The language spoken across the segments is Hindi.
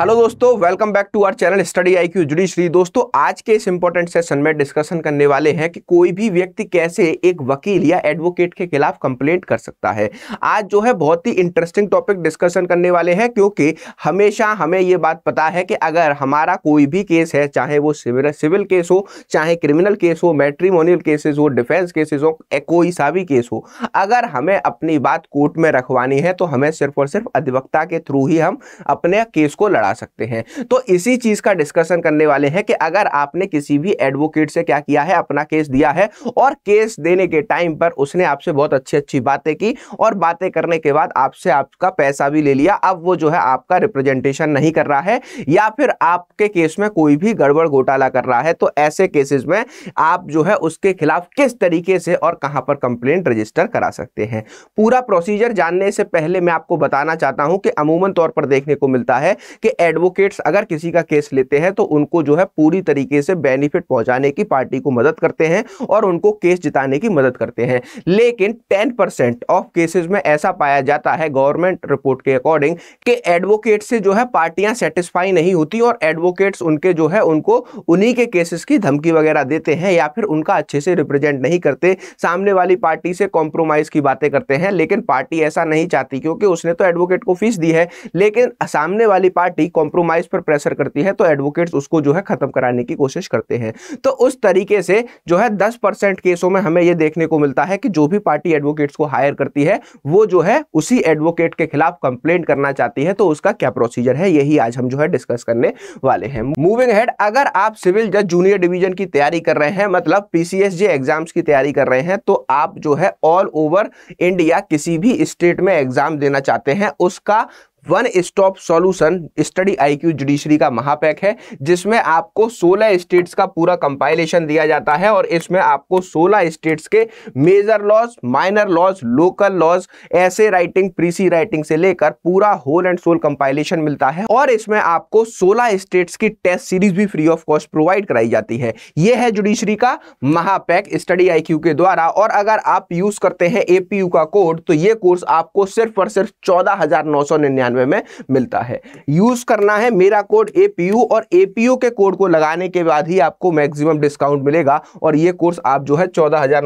हेलो दोस्तों welcome back to our channel study I Q judiciary दोस्तों आज के इस इंपॉर्टेंट सेशन में डिस्कशन करने वाले हैं कि कोई भी व्यक्ति कैसे एक वकील या एडवोकेट के खिलाफ कंप्लेंट कर सकता है आज जो है बहुत ही इंटरेस्टिंग टॉपिक डिस्कशन करने वाले हैं क्योंकि हमेशा हमें ये बात पता है कि अगर हमारा कोई भी केस है चाहे वो सिविल सिविल केस हो चाहे क्रिमिनल केस हो मेट्रीमोनियल केसेस हो डिफेंस केसेस हो कोई सा भी केस हो अगर हमें अपनी बात कोर्ट में रखवानी है तो हमें सिर्फ और सिर्फ अधिवक्ता के थ्रू ही हम अपने केस को लड़ा आ सकते हैं तो इसी चीज़ का डिस्कशन करने वाले हैं कि अगर आपने किसी भी एडवोकेट से क्या किया है अपना केस दिया है और केस देने के टाइम पर उसने आपसे बहुत अच्छी अच्छी बातें की और बातें करने के बाद आपसे आपका पैसा भी ले लिया अब वो जो है आपका रिप्रेजेंटेशन नहीं कर रहा है या फिर आपके केस में कोई भी गड़बड़ घोटाला कर रहा है तो ऐसे केसेस में आप जो है उसके खिलाफ किस तरीके से और कहां पर कंप्लेंट रजिस्टर करा सकते हैं पूरा प्रोसीजर जानने से पहले मैं आपको बताना चाहता हूं कि अमूमन तौर पर देखने को मिलता है कि एडवोकेट्स अगर किसी का केस लेते हैं तो उनको जो है पूरी तरीके से बेनिफिट पहुंचाने की पार्टी को मदद करते हैं और उनको केस जिताने की मदद करते हैं लेकिन टेन परसेंट ऑफ केसेस में ऐसा पाया जाता है गवर्नमेंट रिपोर्ट के अकॉर्डिंग कि एडवोकेट से जो है पार्टियां सेटिस्फाई नहीं होती और एडवोकेट्स उनके जो है उनको उन्हीं के केसेस की धमकी वगैरह देते हैं या फिर उनका अच्छे से रिप्रेजेंट नहीं करते सामने वाली पार्टी से कॉम्प्रोमाइज की बातें करते हैं लेकिन पार्टी ऐसा नहीं चाहती क्योंकि उसने तो एडवोकेट को फीस दी है लेकिन सामने वाली पार्टी कॉम्प्रोमाइज पर प्रेशर करती है तो एडवोकेट्स उसको जो है खत्म कराने की कोशिश करते हैं तो उस तरीके से जो है दस केसों में हमें यह देखने को मिलता है कि जो भी पार्टी एडवोकेट्स को हायर करती है वो जो है उसी एडवोकेट के खिलाफ कंप्लेंट करना चाहती है तो उसका क्या प्रोसीजर है यही आज हम जो है डिस्कस करने वाले हैं मूविंग हेड अगर आप सिविल जज जूनियर डिवीजन की तैयारी कर रहे हैं मतलब पीसीएसजे एग्जाम्स की तैयारी कर रहे हैं तो आप जो है ऑल ओवर इंडिया किसी भी स्टेट में एग्जाम देना चाहते हैं उसका one stop solution study IQ judiciary का महापैक है जिसमें आपको 16 स्टेट्स का पूरा कंपाइलेशन दिया जाता है और इसमें आपको 16 स्टेट्स के major laws minor laws local laws ऐसे राइटिंग प्रीसी राइटिंग से लेकर पूरा होल एंड सोल कंपाइलेशन मिलता है और इसमें आपको सोलह स्टेट्स की टेस्ट सीरीज भी फ्री ऑफ कॉस्ट प्रोवाइड कराई जाती है यह है जुडिशरी का महापैक स्टडी आई के द्वारा और अगर आप यूज करते हैं एपीयू का कोड तो यह कोर्स आपको सिर्फ और सिर्फ चौदह हजार नौ सौ निन्यानवे रुपए में मिलता है यूज करना है मेरा कोड एपीयू और एपीयू के कोड को लगाने के बाद ही आपको मैक्सिमम डिस्काउंट मिलेगा और ये कोर्स आप जो है चौदह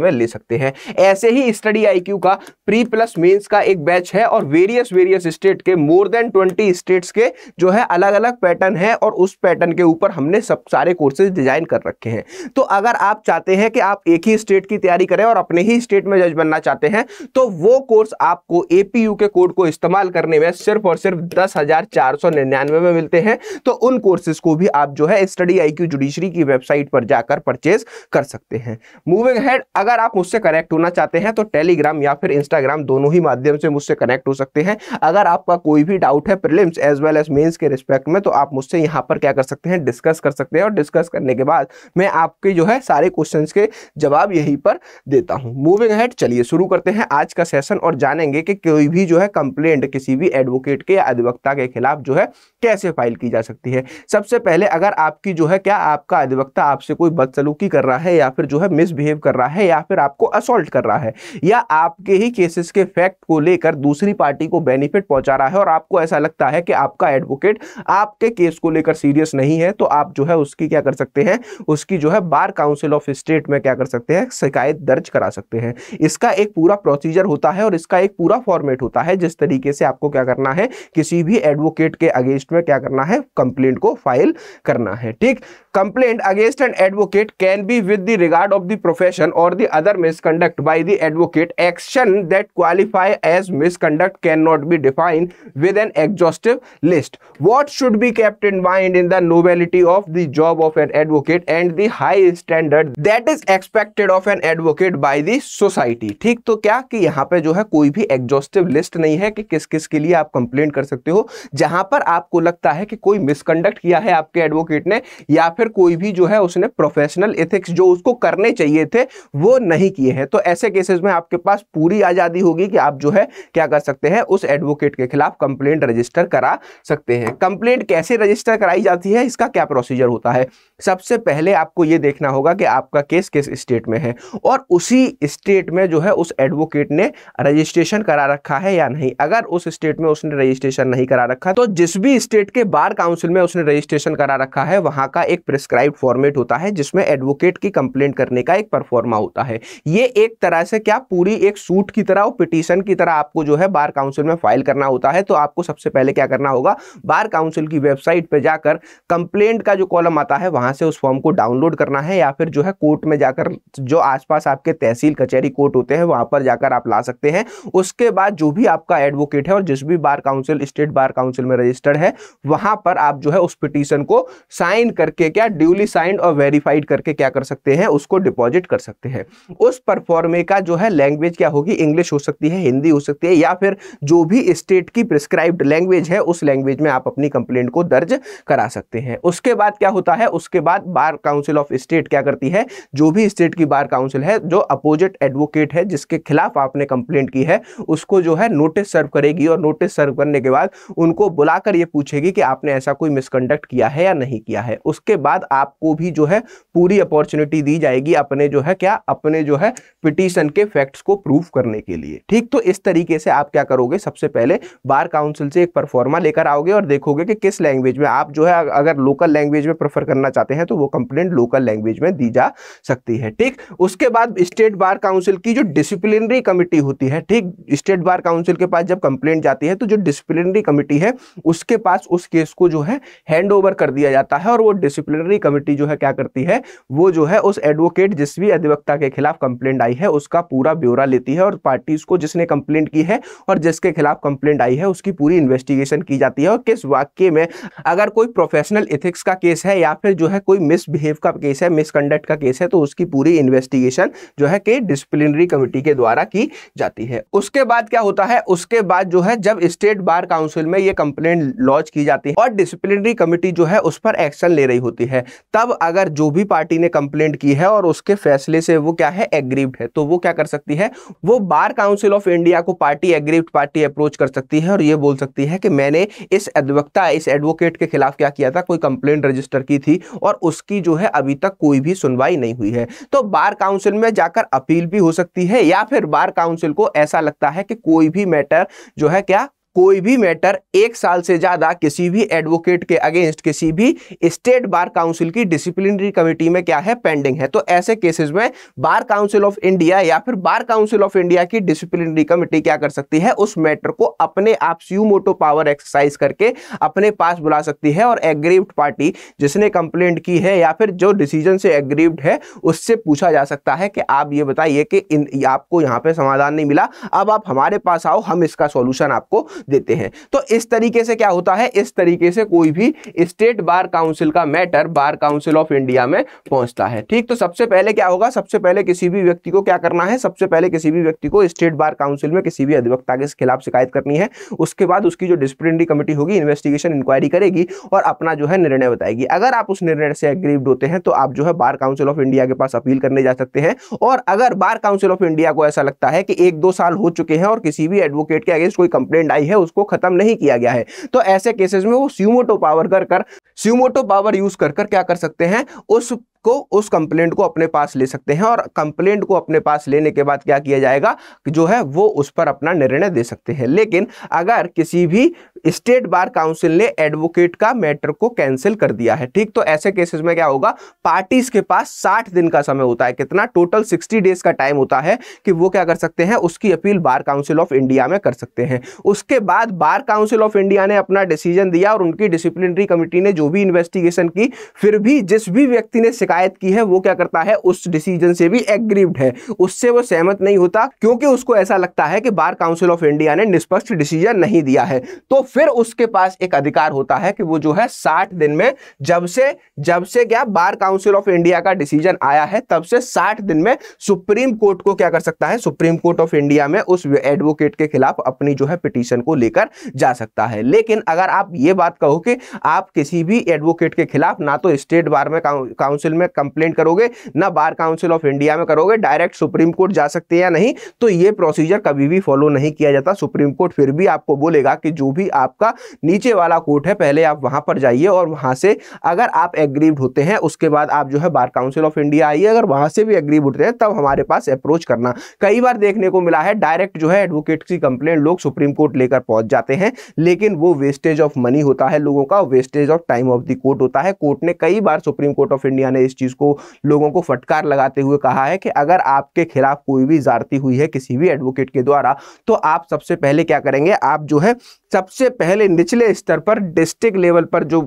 में ले सकते हैं ऐसे ही स्टडी आई का प्री प्लस मेन्स का एक बैच है और वेरियस वेरियस स्टेट के मोर देन ट्वेंटी स्टेट्स के जो है अलग अलग पैटर्न है और उस पैटर्न के ऊपर हमने सब सारे कोर्सेज डिजाइन कर रखे हैं तो अगर आप चाहते हैं कि आप एक ही स्टेट की तैयारी करें और अपने ही स्टेट में जज बनना चाहते हैं तो वो कोर्स आपको एपीयू के कोड को इस्तेमाल कर करने में सिर्फ और सिर्फ दस हजार चार सौ निन्यानवे में मिलते हैं तो उन कोर्सेज को भी आप जो है स्टडी आई क्यू की वेबसाइट पर जाकर परचेज कर सकते हैं मूविंग हेड अगर आप मुझसे कनेक्ट होना चाहते हैं तो टेलीग्राम या फिर इंस्टाग्राम दोनों ही माध्यम से मुझसे कनेक्ट हो सकते हैं अगर आपका कोई भी डाउट है prelims as well as mains के रिस्पेक्ट में तो आप मुझसे यहाँ पर क्या कर सकते हैं डिस्कस कर सकते हैं और डिस्कस करने के बाद मैं आपके जो है सारे क्वेश्चन के जवाब यहीं पर देता हूँ मूविंग हेड चलिए शुरू करते हैं आज का सेशन और जानेंगे कि कोई भी जो है कंप्लेंट किसी किसी भी एडवोकेट के या अधिवक्ता के खिलाफ जो है कैसे फाइल की जा सकती है सबसे पहले अगर आपकी जो है क्या आपका अधिवक्ता आपसे कोई बदसलूकी कर रहा है या फिर जो है मिसबिहेव कर रहा है या फिर आपको असोल्ट कर रहा है या आपके ही केसेस के फैक्ट को लेकर दूसरी पार्टी को बेनिफिट पहुंचा रहा है और आपको ऐसा लगता है कि आपका एडवोकेट आपके केस को लेकर सीरियस नहीं है तो आप जो है उसकी क्या कर सकते हैं उसकी जो है बार काउंसिल ऑफ स्टेट में क्या कर सकते हैं शिकायत दर्ज करा सकते हैं इसका एक पूरा प्रोसीजर होता है और इसका एक पूरा फॉर्मेट होता है जिस तरीके से आप आपको क्या करना है किसी भी एडवोकेट के अगेंस्ट में क्या करना है कंप्लेंट को फाइल करना है ठीक complaint against an advocate can be with the regard of the profession और the other misconduct by the advocate action that qualify as misconduct can not be define with an exhaustive list what should be kept in mind in the nobility of the job of an advocate and the high standard that is expected of an advocate by the society ठीक तो क्या कि यहाँ पे जो है कोई भी एग्जॉस्टिव लिस्ट नहीं है कि किस किस के लिए आप कंप्लेंट कर सकते हो जहां पर आपको लगता है कि कोई मिसकंडक्ट किया है आपके एडवोकेट ने या फिर कोई भी जो है उसने प्रोफेशनल एथिक्स जो उसको करने चाहिए थे वो नहीं किए हैं तो ऐसे केसेस में आपके पास पूरी आज़ादी होगी कि आप जो है क्या कर सकते हैं उस एडवोकेट के खिलाफ कंप्लेंट रजिस्टर करा सकते हैं कंप्लेंट कैसे रजिस्टर कराई जाती है इसका क्या प्रोसीजर होता है सबसे पहले आपको यह देखना होगा कि आपका केस किस स्टेट में है और उसी स्टेट में जो है उस एडवोकेट ने रजिस्ट्रेशन करा रखा है या नहीं अगर उस स्टेट में उसने रजिस्ट्रेशन नहीं करा रखा तो जिस भी स्टेट के बार काउंसिल में उसने रजिस्ट्रेशन करा रखा है वहां का एक प्रिस्क्राइब फॉर्मेट होता है जिसमें एडवोकेट की कंप्लेंट करने का एक परफॉर्मा होता है ये एक तरह से क्या पूरी एक सूट की तरह और पिटीशन की तरह आपको जो है बार काउंसिल में फाइल करना होता है तो आपको सबसे पहले क्या करना होगा बार काउंसिल की वेबसाइट पर जाकर कंप्लेंट का जो कॉलम आता है वहां से उस फॉर्म को डाउनलोड करना है या फिर जो है कोर्ट में जाकर जो आसपास आपके तहसील कचहरी कोर्ट होते हैं वहां पर जाकर आप ला सकते हैं उसके बाद जो भी आपका एडवोकेट है और जिस भी bar council state bar council में रजिस्टर्ड है वहां पर आप जो है उस पिटीशन को साइन करके क्या क्या ड्यूली साइंड और वेरीफाइड करके क्या कर सकते हैं उसको डिपॉजिट कर सकते हैं उस परफॉर्मे का जो है लैंग्वेज क्या होगी इंग्लिश हो सकती है हिंदी हो सकती है या फिर जो भी स्टेट की प्रिस्क्राइब्ड लैंग्वेज है उस लैंग्वेज में आप अपनी कंप्लेंट को दर्ज करा सकते हैं उसके बाद क्या होता है उसके बाद बार काउंसिल ऑफ स्टेट क्या करती है जो भी स्टेट की बार काउंसिल है जो अपोजिट एडवोकेट है जिसके खिलाफ आपने कंप्लेंट की है उसको जो है नोटिस सर्व करेगी और नोटिस सर्व करने के बाद उनको बुलाकर ये पूछेगी कि आपने ऐसा कोई मिसकंडक्ट किया है या नहीं किया है उसके बाद बाद आपको भी जो है पूरी अपॉर्चुनिटी दी जाएगी अपने जो है क्या अपने जो है पिटीशन के फैक्ट्स को प्रूव करने के लिए ठीक तो इस तरीके से आप क्या करोगे सबसे पहले बार काउंसिल से एक परफॉर्मा लेकर आओगे और देखोगे कि किस लैंग्वेज में आप जो है अगर लोकल लैंग्वेज में प्रेफर करना चाहते हैं तो वो कंप्लेंट लोकल लैंग्वेज में दी जा सकती है ठीक उसके बाद स्टेट बार काउंसिल की जो डिसिप्लिनरी कमिटी होती है ठीक स्टेट बार काउंसिल के पास जब कंप्लेंट जाती है तो जो डिसिप्लिनरी कमिटी है उसके पास उस केस को जो है हैंड कर दिया जाता है और वो डिसिप्लिन डिसिप्लिनरी कमेटी जो है क्या करती है वो जो है उस एडवोकेट जिस भी अधिवक्ता के खिलाफ कंप्लेंट आई है उसका पूरा ब्यौरा लेती है और पार्टीज को जिसने कंप्लेंट की है और जिसके खिलाफ कंप्लेंट आई है उसकी पूरी इन्वेस्टिगेशन की जाती है और किस वाक्य में अगर कोई प्रोफेशनल इथिक्स का केस है या फिर जो है कोई मिसबिहेव का केस है मिसकंडक्ट का केस है तो उसकी पूरी इन्वेस्टिगेशन जो है कि डिसिप्लिनरी कमेटी के द्वारा की जाती है उसके बाद क्या होता है उसके बाद जो है जब स्टेट बार काउंसिल में ये कंप्लेंट लॉन्च की जाती है और डिसिप्लिनरी कमेटी जो है उस पर एक्शन ले रही होती है है तब अगर जो भी पार्टी ने कंप्लेंट की है और उसके फैसले से वो क्या है एग्रीव्ड है तो वो क्या कर सकती है वो बार काउंसिल ऑफ इंडिया को पार्टी एग्रीव्ड पार्टी अप्रोच कर सकती है और ये बोल सकती है कि मैंने इस अधिवक्ता इस एडवोकेट के खिलाफ क्या किया था कोई कंप्लेंट रजिस्टर की थी और उसकी जो है अभी तक कोई भी सुनवाई नहीं हुई है तो बार काउंसिल में जाकर अपील भी हो सकती है या फिर बार काउंसिल को ऐसा लगता है कि कोई भी मैटर जो है क्या कोई भी मैटर एक साल से ज़्यादा किसी भी एडवोकेट के अगेंस्ट किसी भी स्टेट बार काउंसिल की डिसिप्लिनरी कमेटी में क्या है पेंडिंग है तो ऐसे केसेस में बार काउंसिल ऑफ इंडिया या फिर बार काउंसिल ऑफ इंडिया की डिसिप्लिनरी कमेटी क्या कर सकती है उस मैटर को अपने आप सू मोटो पावर एक्सरसाइज करके अपने पास बुला सकती है और एग्रीव्ड पार्टी जिसने कंप्लेंट की है या फिर जो डिसीजन से एग्रीव्ड है उससे पूछा जा सकता है कि आप ये बताइए कि आपको यहाँ पे समाधान नहीं मिला अब आप हमारे पास आओ हम इसका सोल्यूशन आपको देते हैं तो इस तरीके से क्या होता है इस तरीके से कोई भी स्टेट बार काउंसिल का matter bar council of India में पहुंचता है ठीक तो सबसे पहले क्या होगा सबसे पहले किसी भी व्यक्ति को क्या करना है सबसे पहले किसी भी व्यक्ति को स्टेट बार काउंसिल में किसी भी अधिवक्ता के खिलाफ शिकायत करनी है उसके बाद उसकी जो डिसिप्लिनरी कमेटी होगी इन्वेस्टिगेशन इंक्वायरी करेगी और अपना जो है निर्णय बताएगी अगर आप उस निर्णय से एग्रीव्ड होते हैं तो आप जो है बार काउंसिल ऑफ इंडिया के पास अपील करने जा सकते हैं और अगर बार काउंसिल ऑफ इंडिया को ऐसा लगता है कि एक दो साल हो चुके हैं और किसी भी एडवोकेट के अगेंस्ट कोई कंप्लेंट आई है उसको खत्म नहीं किया गया है तो ऐसे केसेस में वो स्यूमोटो पावर कर कर स्यूमोटो पावर यूज कर कर क्या कर सकते हैं उस को उस कंप्लेंट को अपने पास ले सकते हैं और कंप्लेंट को अपने पास लेने के बाद क्या किया जाएगा कि जो है वो उस पर अपना निर्णय दे सकते हैं लेकिन अगर किसी भी स्टेट बार काउंसिल ने एडवोकेट का मैटर को कैंसिल कर दिया है ठीक तो ऐसे केसेस में क्या होगा पार्टीज के पास साठ दिन का समय होता है कितना टोटल सिक्सटी डेज का टाइम होता है कि वो क्या कर सकते हैं उसकी appeal bar council of India में कर सकते हैं उसके बाद बार काउंसिल ऑफ इंडिया ने अपना डिसीजन दिया और उनकी डिसिप्लिनरी कमेटी ने जो भी इन्वेस्टिगेशन की फिर भी जिस भी व्यक्ति ने शिकायत की है वो क्या करता है उस डिसीजन से भी एग्रीव्ड है उससे वो सहमत नहीं होता क्योंकि उसको ऐसा लगता है कि बार काउंसिल ऑफ इंडिया ने निष्पक्ष डिसीजन नहीं दिया है तो फिर उसके पास एक अधिकार होता है कि वो जो है साठ दिन में जब से जब से क्या बार काउंसिल ऑफ इंडिया का डिसीजन आया है तब से साठ दिन में सुप्रीम कोर्ट को क्या कर सकता है सुप्रीम कोर्ट ऑफ इंडिया में उस एडवोकेट के खिलाफ अपनी जो है पिटीशन को लेकर जा सकता है लेकिन अगर आप ये बात कहो कि आप किसी भी एडवोकेट के खिलाफ ना तो स्टेट बार में काउंसिल में कंप्लेंट करोगे ना बार काउंसिल ऑफ इंडिया में करोगे डायरेक्ट सुप्रीम कोर्ट जा सकते हैं या नहीं तो ये प्रोसीजर कभी भी फॉलो नहीं किया जाता सुप्रीम कोर्ट फिर भी आपको बोलेगा कि जो भी आपका नीचे वाला कोर्ट है पहले आप वहां पर जाइए और वहां से अगर आप एग्रीव्ड होते हैं उसके बाद आप जो है बार काउंसिल ऑफ इंडिया आइए अगर वहां से भी एग्रीव होते हैं तब हमारे पास अप्रोच करना कई बार देखने को मिला है डायरेक्ट जो है एडवोकेट की कंप्लेंट लोग सुप्रीम कोर्ट लेकर पहुंच जाते हैं लेकिन वो वेस्टेज ऑफ मनी होता है लोगों का wastage of time of the court होता है कोर्ट ने कई बार सुप्रीम कोर्ट ऑफ इंडिया ने इस चीज़ को लोगों को फटकार लगाते हुए कहा है कि अगर आपके खिलाफ कोई भी जारती हुई है किसी भी एडवोकेट के द्वारा तो आप सबसे पहले क्या करेंगे आप जो है सबसे पहले निचले स्तर पर डिस्ट्रिक्ट लेवल पर जो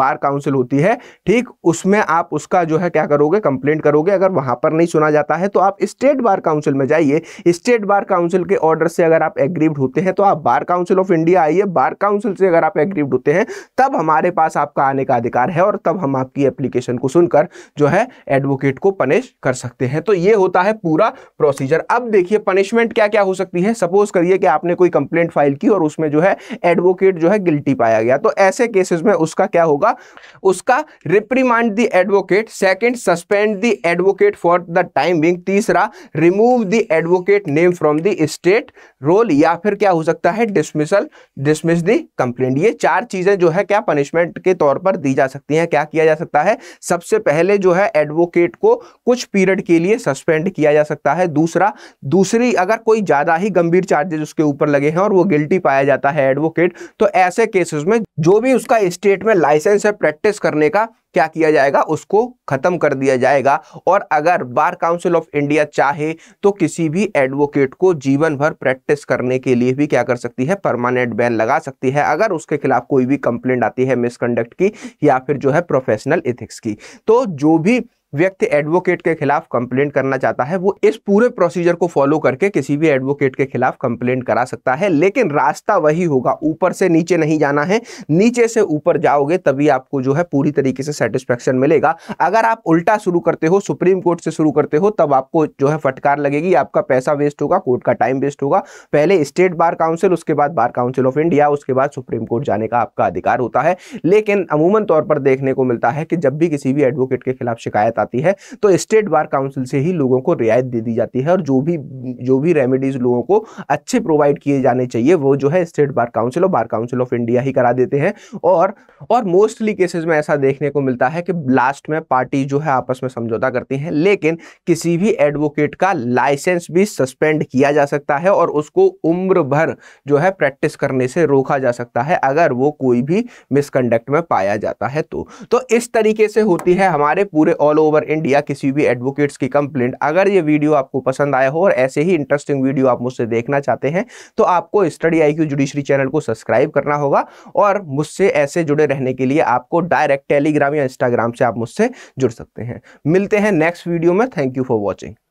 बार काउंसिल होती है ठीक उसमें आप उसका जो है क्या करोगे कंप्लेंट करोगे अगर वहां पर नहीं सुना जाता है तो आप स्टेट बार काउंसिल में जाइए स्टेट बार काउंसिल के ऑर्डर से अगर आप एग्रीव्ड होते हैं तो आप बार काउंसिल ऑफ इंडिया आइए बार काउंसिल से अगर आप एग्रीव्ड होते हैं तब हमारे पास आपका आने का अधिकार है और तब हम आपकी एप्लीकेशन को सुनकर जो है एडवोकेट को पनिश कर सकते हैं तो ये होता है पूरा प्रोसीजर अब देखिए पनिशमेंट क्या क्या हो सकती है सपोज करिए कि आपने कोई कंप्लेंट फाइल की और उसमें जो है एडवोकेट जो है गिल्टी पाया गया तो ऐसे केसेस में उसका क्या होगा उसका reprimand the advocate second suspend the advocate for the time being तीसरा remove the advocate name from the state roll या फिर क्या हो सकता है डिसमिसल डिसमिस द कंप्लेंट ये चार चीजें जो है क्या पनिशमेंट के तौर पर दी जा सकती हैं क्या किया जा सकता है सबसे पहले जो है एडवोकेट को कुछ पीरियड के लिए सस्पेंड किया जा सकता है दूसरा दूसरी अगर कोई ज़्यादा ही गंभीर चार्जेज उसके ऊपर लगे हैं और वो गिल्टी पाया जाता है एडवोकेट तो ऐसे केसेस में जो भी उसका स्टेट में लाइसेंस है प्रैक्टिस करने का क्या किया जाएगा उसको खत्म कर दिया जाएगा और अगर बार काउंसिल ऑफ इंडिया चाहे तो किसी भी एडवोकेट को जीवन भर प्रैक्टिस करने के लिए भी क्या कर सकती है परमानेंट बैन लगा सकती है अगर उसके खिलाफ कोई भी कंप्लेंट आती है मिसकंडक्ट की या फिर जो है प्रोफेशनल एथिक्स की तो जो भी व्यक्ति एडवोकेट के खिलाफ कंप्लेंट करना चाहता है वो इस पूरे प्रोसीजर को फॉलो करके किसी भी एडवोकेट के खिलाफ कंप्लेंट करा सकता है लेकिन रास्ता वही होगा ऊपर से नीचे नहीं जाना है नीचे से ऊपर जाओगे तभी आपको जो है पूरी तरीके से सेटिस्फेक्शन मिलेगा अगर आप उल्टा शुरू करते हो सुप्रीम कोर्ट से शुरू करते हो तब आपको जो है फटकार लगेगी आपका पैसा वेस्ट होगा कोर्ट का टाइम वेस्ट होगा पहले स्टेट बार काउंसिल उसके बाद बार काउंसिल ऑफ इंडिया उसके बाद सुप्रीम कोर्ट जाने का आपका अधिकार होता है लेकिन अमूमन तौर पर देखने को मिलता है कि जब भी किसी भी एडवोकेट के खिलाफ शिकायत आती है तो स्टेट बार काउंसिल से ही लोगों को रियायत दे दी जाती है और जो भी जो भी रेमेडीज लोगों को अच्छे प्रोवाइड किए जाने चाहिए वो जो है स्टेट बार काउंसिल और बार काउंसिल ऑफ इंडिया ही करा देते हैं और और मोस्टली केसेस में ऐसा देखने को मिलता है कि लास्ट में पार्टी जो है आपस में समझौता करती हैं लेकिन किसी भी एडवोकेट का लाइसेंस भी सस्पेंड किया जा सकता है और उसको उम्र भर जो है प्रैक्टिस करने से रोका जा सकता है अगर वो कोई भी मिसकंडक्ट में पाया जाता है तो, तो इस तरीके से होती है हमारे पूरे ऑल ओवर इंडिया किसी भी एडवोकेट्स की कंप्लेंट अगर ये वीडियो आपको पसंद आया हो और ऐसे ही इंटरेस्टिंग वीडियो आप मुझसे देखना चाहते हैं तो आपको study I Q judiciary channel को सब्सक्राइब करना होगा और मुझसे ऐसे जुड़े रहने के लिए आपको डायरेक्ट टेलीग्राम या इंस्टाग्राम से आप मुझसे जुड़ सकते हैं मिलते हैं नेक्स्ट वीडियो में थैंक यू फॉर वॉचिंग